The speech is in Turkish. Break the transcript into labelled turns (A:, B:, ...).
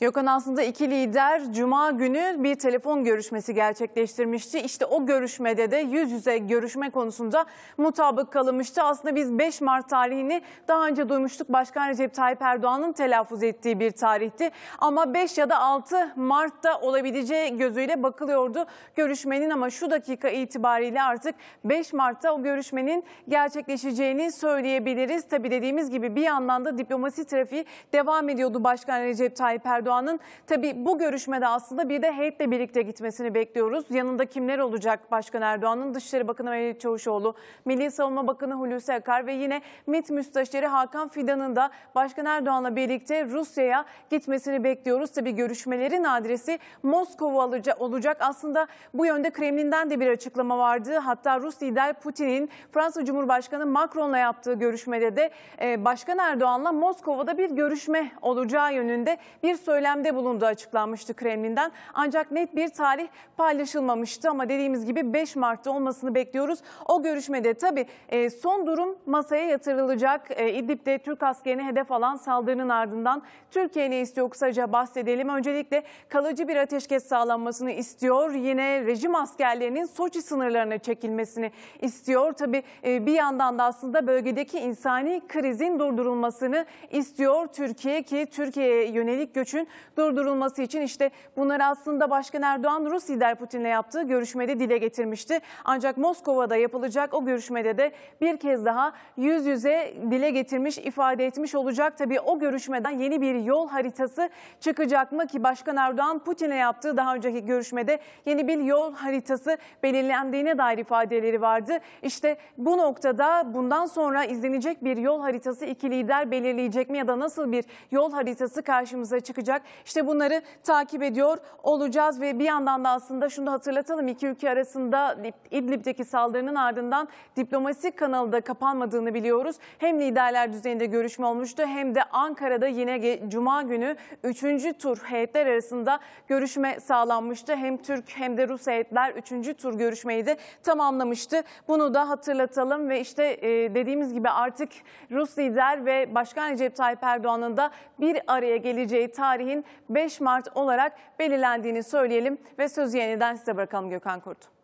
A: Gökhan aslında iki lider cuma günü bir telefon görüşmesi gerçekleştirmişti. İşte o görüşmede de yüz yüze görüşme konusunda mutabık kalınmıştı. Aslında biz 5 Mart tarihini daha önce duymuştuk. Başkan Recep Tayyip Erdoğan'ın telaffuz ettiği bir tarihti. Ama 5 ya da 6 Mart'ta olabileceği gözüyle bakılıyordu görüşmenin ama şu dakika itibariyle artık 5 Mart'ta o görüşmenin gerçekleşeceğini söyleyebiliriz. Tabii dediğimiz gibi bir yandan da diplomasi trafiği devam ediyordu Başkan Recep Tayyip Erdoğan. Erdoğan'ın tabii bu görüşmede aslında bir de heyetle birlikte gitmesini bekliyoruz. Yanında kimler olacak Başkan Erdoğan'ın? Dışişleri Bakanı Mevlüt Çavuşoğlu, Milli Savunma Bakanı Hulusi Akar ve yine MİT Müsteşarı Hakan Fidan'ın da Başkan Erdoğan'la birlikte Rusya'ya gitmesini bekliyoruz. Tabii görüşmelerin adresi Moskova olacak. Aslında bu yönde Kremlin'den de bir açıklama vardı. Hatta Rus lider Putin'in Fransa Cumhurbaşkanı Macron'la yaptığı görüşmede de e, Başkan Erdoğan'la Moskova'da bir görüşme olacağı yönünde bir söylenti söylemde bulundu açıklanmıştı Kremlin'den. Ancak net bir tarih paylaşılmamıştı ama dediğimiz gibi 5 Mart'ta olmasını bekliyoruz. O görüşmede tabii e, son durum masaya yatırılacak. E, İdlib'de Türk askerini hedef alan saldırının ardından Türkiye ne istiyor kısaca bahsedelim. Öncelikle kalıcı bir ateşkes sağlanmasını istiyor. Yine rejim askerlerinin Soçi sınırlarına çekilmesini istiyor. Tabii e, bir yandan da aslında bölgedeki insani krizin durdurulmasını istiyor Türkiye ki Türkiye'ye yönelik göçün durdurulması için işte bunları aslında Başkan Erdoğan Rus lider Putin'le yaptığı görüşmede dile getirmişti. Ancak Moskova'da yapılacak o görüşmede de bir kez daha yüz yüze dile getirmiş, ifade etmiş olacak. Tabii o görüşmeden yeni bir yol haritası çıkacak mı ki Başkan Erdoğan Putin'e yaptığı daha önceki görüşmede yeni bir yol haritası belirlendiğine dair ifadeleri vardı. İşte bu noktada bundan sonra izlenecek bir yol haritası iki lider belirleyecek mi ya da nasıl bir yol haritası karşımıza çıkacak? olarak işte bunları takip ediyor olacağız ve bir yandan da aslında şunu da hatırlatalım iki ülke arasında İdlib'deki saldırının ardından diplomasi kanalı da kapanmadığını biliyoruz. Hem liderler düzeyinde görüşme olmuştu hem de Ankara'da yine Cuma günü 3. tur heyetler arasında görüşme sağlanmıştı. Hem Türk hem de Rus heyetler 3. tur görüşmeyi de tamamlamıştı. Bunu da hatırlatalım ve işte e, dediğimiz gibi artık Rus lider ve Başkan Recep Tayyip Erdoğan'ın da bir araya geleceği tarihi tarihin 5 Mart olarak belirlendiğini söyleyelim ve sözü yeniden size bırakalım Gökhan Kurt.